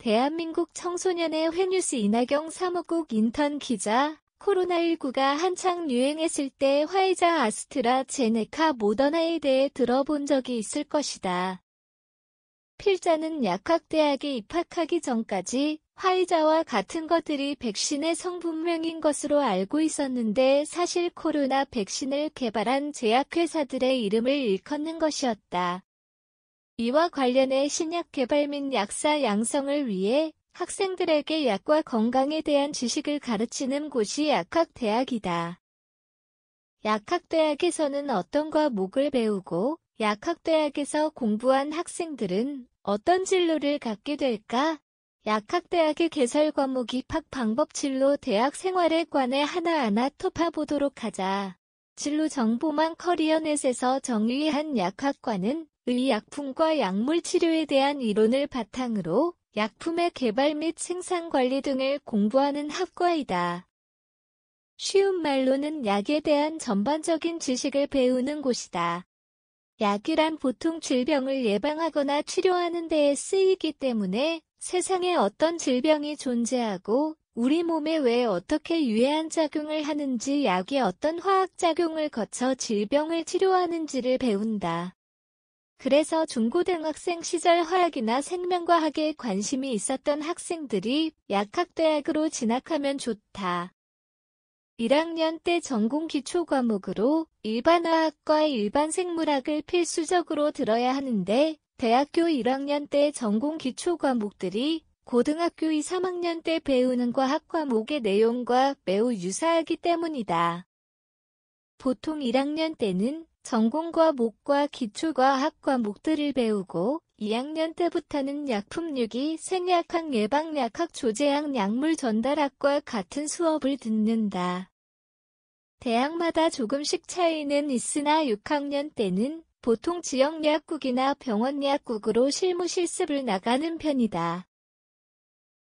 대한민국 청소년의 회뉴스 이나경 사무국 인턴 기자 코로나19가 한창 유행했을 때 화이자 아스트라 제네카 모더나에 대해 들어본 적이 있을 것이다. 필자는 약학대학에 입학하기 전까지 화이자와 같은 것들이 백신의 성분명인 것으로 알고 있었는데 사실 코로나 백신을 개발한 제약회사들의 이름을 일컫는 것이었다. 이와 관련해 신약 개발 및 약사 양성을 위해 학생들에게 약과 건강에 대한 지식을 가르치는 곳이 약학대학이다. 약학대학에서는 어떤 과목을 배우고 약학대학에서 공부한 학생들은 어떤 진로를 갖게 될까? 약학대학의 개설 과목 입학 방법 진로 대학 생활에 관해 하나하나 톱파보도록 하자. 진로 정보망 커리어넷에서 정의한 약학과는 의약품과 약물 치료에 대한 이론을 바탕으로 약품의 개발 및 생산 관리 등을 공부하는 학과이다. 쉬운 말로는 약에 대한 전반적인 지식을 배우는 곳이다. 약이란 보통 질병을 예방하거나 치료하는 데에 쓰이기 때문에 세상에 어떤 질병이 존재하고 우리 몸에 왜 어떻게 유해한 작용을 하는지 약이 어떤 화학작용을 거쳐 질병을 치료하는지를 배운다. 그래서 중고등학생 시절 화학이나 생명과학에 관심이 있었던 학생들이 약학대학으로 진학하면 좋다. 1학년 때 전공 기초 과목으로 일반화학과 일반생물학을 필수적으로 들어야 하는데 대학교 1학년 때 전공 기초 과목들이 고등학교 2, 3학년 때 배우는 과학 과목의 내용과 매우 유사하기 때문이다. 보통 1학년 때는 전공과 목과 기초과학과 목들을 배우고 2학년 때부터는 약품유기, 생약학, 예방약학, 조제학, 약물 전달학과 같은 수업을 듣는다. 대학마다 조금씩 차이는 있으나 6학년 때는 보통 지역약국이나 병원약국으로 실무 실습을 나가는 편이다.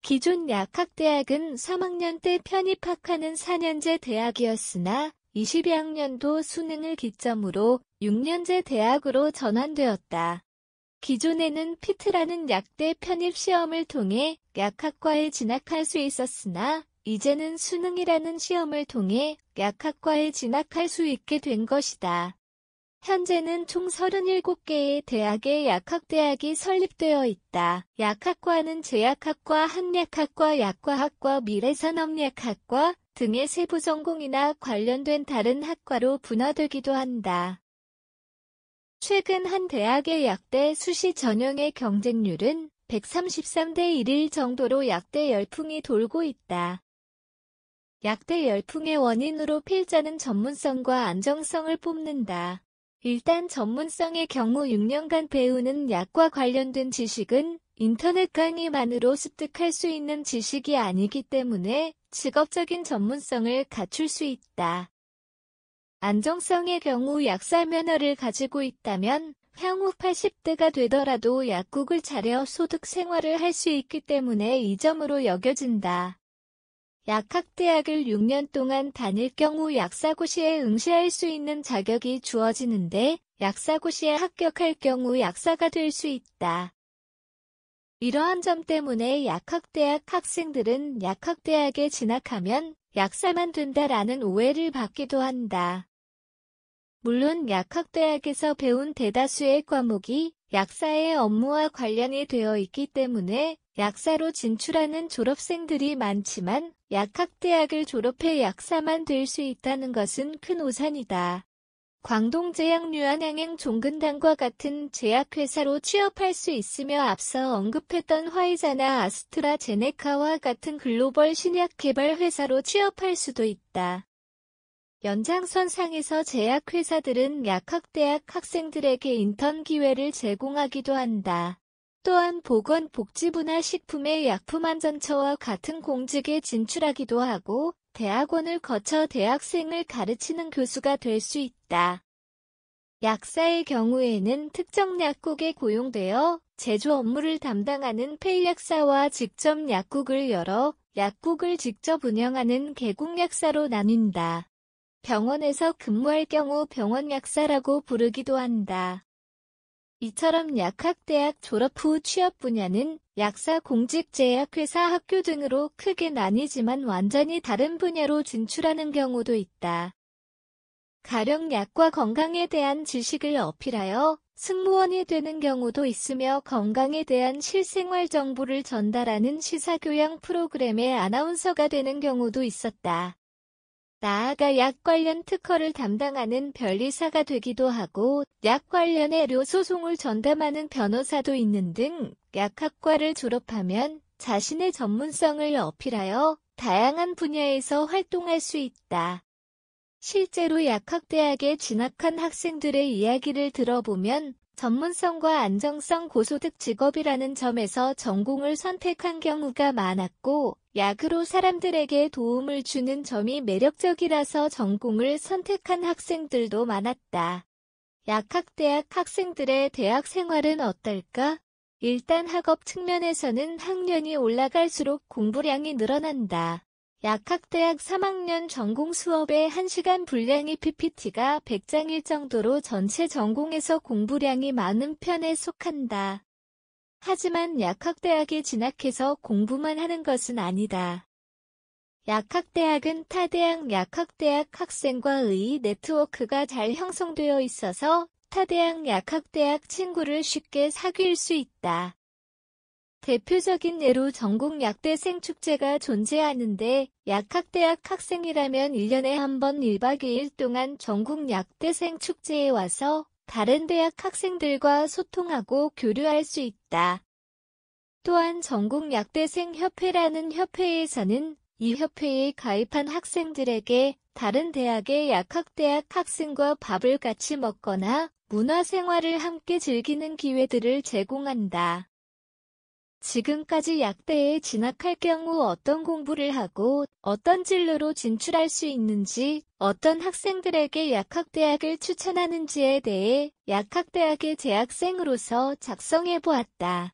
기존 약학대학은 3학년 때 편입학하는 4년제 대학이었으나 22학년도 수능을 기점으로 6년제 대학으로 전환되었다. 기존에는 피트라는 약대 편입 시험을 통해 약학과에 진학할 수 있었으나 이제는 수능이라는 시험을 통해 약학과에 진학할 수 있게 된 것이다. 현재는 총 37개의 대학의 약학대학이 설립되어 있다. 약학과는 제약학과, 한약학과, 약과학과, 미래산업약학과, 등의 세부 전공이나 관련된 다른 학과로 분화되기도 한다. 최근 한 대학의 약대 수시 전형의 경쟁률은 133대 1일 정도로 약대 열풍이 돌고 있다. 약대 열풍의 원인으로 필자는 전문성과 안정성을 뽑는다. 일단 전문성의 경우 6년간 배우는 약과 관련된 지식은 인터넷 강의만으로 습득할 수 있는 지식이 아니기 때문에 직업적인 전문성을 갖출 수 있다. 안정성의 경우 약사 면허를 가지고 있다면 향후 80대가 되더라도 약국을 차려 소득 생활을 할 수 있기 때문에 이 점으로 여겨진다. 약학대학을 6년 동안 다닐 경우 약사고시에 응시할 수 있는 자격이 주어지는데 약사고시에 합격할 경우 약사가 될 수 있다. 이러한 점 때문에 약학대학 학생들은 약학대학에 진학하면 약사만 된다라는 오해를 받기도 한다. 물론 약학대학에서 배운 대다수의 과목이 약사의 업무와 관련이 되어 있기 때문에 약사로 진출하는 졸업생들이 많지만 약학대학을 졸업해 약사만 될 수 있다는 것은 큰 오산이다. 광동제약 류안양행 종근당과 같은 제약회사로 취업할 수 있으며 앞서 언급했던 화이자나 아스트라제네카와 같은 글로벌 신약 개발 회사로 취업할 수도 있다. 연장선상에서 제약회사들은 약학대학 학생들에게 인턴 기회를 제공하기도 한다. 또한 보건복지부나 식품의 약품안전처와 같은 공직에 진출하기도 하고 대학원을 거쳐 대학생을 가르치는 교수가 될 수 있다. 약사의 경우에는 특정 약국에 고용되어 제조 업무를 담당하는 폐약사와 직접 약국을 열어 약국을 직접 운영하는 개국약사로 나뉜다. 병원에서 근무할 경우 병원 약사라고 부르기도 한다. 이처럼 약학대학 졸업 후 취업 분야는 약사 공직 제약회사 학교 등으로 크게 나뉘지만 완전히 다른 분야로 진출하는 경우도 있다. 가령 약과 건강에 대한 지식을 어필하여 승무원이 되는 경우도 있으며 건강에 대한 실생활 정보를 전달하는 시사교양 프로그램의 아나운서가 되는 경우도 있었다. 나아가 약 관련 특허를 담당하는 변리사가 되기도 하고 약 관련의 료 소송을 전담하는 변호사도 있는 등 약학과를 졸업하면 자신의 전문성을 어필하여 다양한 분야에서 활동할 수 있다. 실제로 약학대학에 진학한 학생들의 이야기를 들어보면 전문성과 안정성 고소득 직업이라는 점에서 전공을 선택한 경우가 많았고 약으로 사람들에게 도움을 주는 점이 매력적이라서 전공을 선택한 학생들도 많았다. 약학대학 학생들의 대학 생활은 어떨까? 일단 학업 측면에서는 학년이 올라갈수록 공부량이 늘어난다. 약학대학 3학년 전공 수업의 1시간 분량이 PPT가 100장일 정도로 전체 전공에서 공부량이 많은 편에 속한다. 하지만 약학대학에 진학해서 공부만 하는 것은 아니다. 약학대학은 타대학 약학대학 학생과의 네트워크가 잘 형성되어 있어서 타대학 약학대학 친구를 쉽게 사귈 수 있다. 대표적인 예로 전국 약대생 축제가 존재하는데 약학대학 학생이라면 1년에 한 번 1박 2일 동안 전국 약대생 축제에 와서 다른 대학 학생들과 소통하고 교류할 수 있다. 또한 전국 약대생 협회라는 협회에서는 이 협회에 가입한 학생들에게 다른 대학의 약학대학 학생과 밥을 같이 먹거나 문화생활을 함께 즐기는 기회들을 제공한다. 지금까지 약대에 진학할 경우 어떤 공부를 하고 어떤 진로로 진출할 수 있는지 어떤 학생들에게 약학대학을 추천하는지에 대해 약학대학의 재학생으로서 작성해 보았다.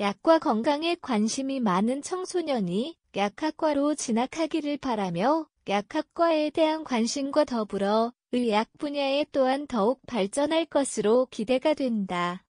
약과 건강에 관심이 많은 청소년이 약학과로 진학하기를 바라며 약학과에 대한 관심과 더불어 의약 분야에 또한 더욱 발전할 것으로 기대가 된다.